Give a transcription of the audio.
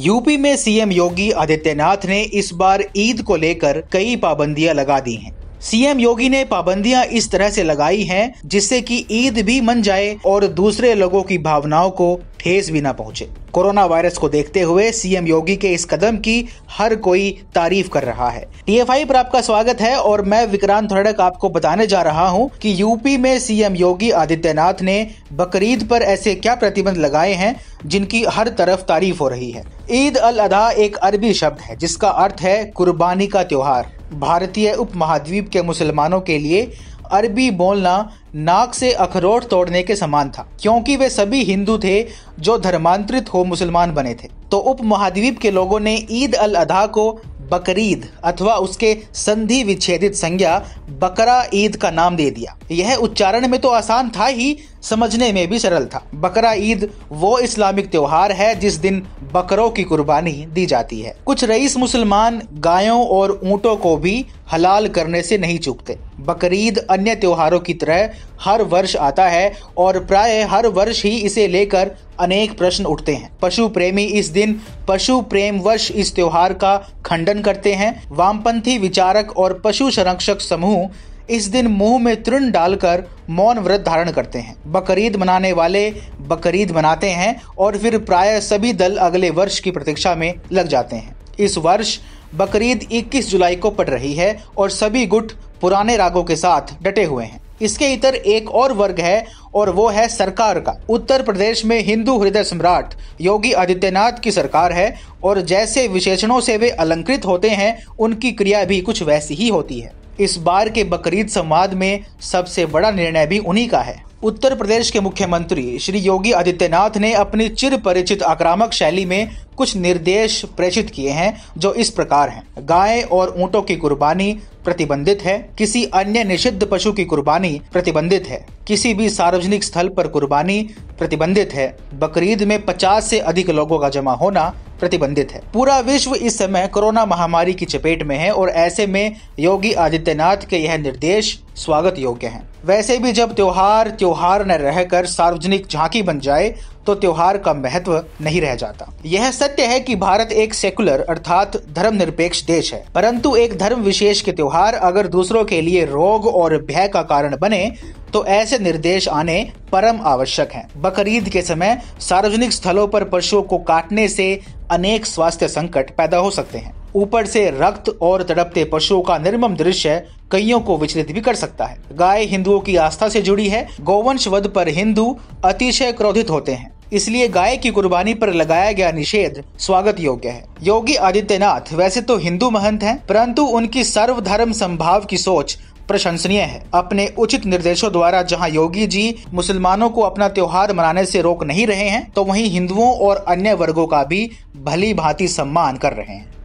UP में CM योगी आदित्यनाथ ने इस बार ईद को लेकर कई पाबंदियां लगा दी हैं। सीएम योगी ने पाबंदियां इस तरह से लगाई हैं जिससे कि ईद भी मन जाए और दूसरे लोगों की भावनाओं को ठेस भी ना पहुंचे कोरोना वायरस को देखते हुए सीएम योगी के इस कदम की हर कोई तारीफ कर रहा है टीएफआई पर आपका स्वागत है और मैं विक्रांत थड़क आपको बताने जा रहा हूं कि यूपी में सीएम योगी आदित्यनाथ ने बकरीद पर ऐसे क्या प्रतिबंध लगाए हैं जिनकी हर तरफ तारीफ हो रही है ईद अल अदा एक अरबी शब्द है जिसका अर्थ है कुर्बानी का त्योहार भारतीय उपमहाद्वीप के मुसलमानों के लिए अरबी बोलना नाक से अखरोट तोड़ने के समान था क्योंकि वे सभी हिंदू थे जो धर्मांतरित हो मुसलमान बने थे तो उप महाद्वीप के लोगों ने ईद अल अधा को बकरीद अथवा उसके संधि विच्छेदित संज्ञा बकरा ईद का नाम दे दिया यह उच्चारण में तो आसान था ही समझने में भी सरल था बकरा ईद वो इस्लामिक त्योहार है जिस दिन बकरों की कुर्बानी दी जाती है कुछ रईस मुसलमान गायों और ऊँटों को भी हलाल करने से नहीं चूकते बकरीद अन्य त्योहारों की तरह हर वर्ष आता है और प्राय हर वर्ष ही इसे लेकर अनेक प्रश्न उठते हैं पशु प्रेमी इस दिन पशु प्रेम वर्ष इस त्योहार का खंडन करते हैं वामपंथी विचारक और पशु संरक्षक समूह इस दिन मुंह में तृण डालकर मौन व्रत धारण करते हैं बकरीद मनाने वाले बकरीद मनाते हैं और फिर प्राय सभी दल अगले वर्ष की प्रतीक्षा में लग जाते हैं इस वर्ष बकरीद 21 जुलाई को पड़ रही है और सभी गुट पुराने रागों के साथ डटे हुए हैं इसके इतर एक और वर्ग है और वो है सरकार का उत्तर प्रदेश में हिंदू हृदय सम्राट योगी आदित्यनाथ की सरकार है और जैसे विशेषणों से वे अलंकृत होते हैं उनकी क्रिया भी कुछ वैसी ही होती है इस बार के बकरीद संवाद में सबसे बड़ा निर्णय भी उन्हीं का है उत्तर प्रदेश के मुख्यमंत्री श्री योगी आदित्यनाथ ने अपनी चिर परिचित आक्रामक शैली में कुछ निर्देश प्रेषित किए हैं जो इस प्रकार हैं गाय और ऊँटों की कुर्बानी प्रतिबंधित है किसी अन्य निषिद्ध पशु की कुर्बानी प्रतिबंधित है किसी भी सार्वजनिक स्थल पर कुर्बानी प्रतिबंधित है बकरीद में 50 से अधिक लोगों का जमा होना प्रतिबंधित है पूरा विश्व इस समय कोरोना महामारी की चपेट में है और ऐसे में योगी आदित्यनाथ के यह निर्देश स्वागत योग्य हैं। वैसे भी जब त्योहार त्योहार न रहकर सार्वजनिक झांकी बन जाए तो त्योहार का महत्व नहीं रह जाता यह सत्य है कि भारत एक सेकुलर अर्थात धर्म निरपेक्ष देश है परंतु एक धर्म विशेष के त्योहार अगर दूसरों के लिए रोग और भय का कारण बने तो ऐसे निर्देश आने परम आवश्यक हैं। बकरीद के समय सार्वजनिक स्थलों पर पशुओं को काटने से अनेक स्वास्थ्य संकट पैदा हो सकते हैं ऊपर से रक्त और तड़पते पशुओं का निर्मम दृश्य कईयों को विचलित भी कर सकता है गाय हिंदुओं की आस्था से जुड़ी है गोवंश वध पर हिंदू अतिशय क्रोधित होते हैं इसलिए गाय की कुर्बानी पर लगाया गया निषेध स्वागत योग्य है योगी आदित्यनाथ वैसे तो हिंदू महंत हैं, परंतु उनकी सर्वधर्म संभाव की सोच प्रशंसनीय है अपने उचित निर्देशों द्वारा जहां योगी जी मुसलमानों को अपना त्योहार मनाने से रोक नहीं रहे हैं तो वहीं हिंदुओं और अन्य वर्गों का भी भली भांति सम्मान कर रहे हैं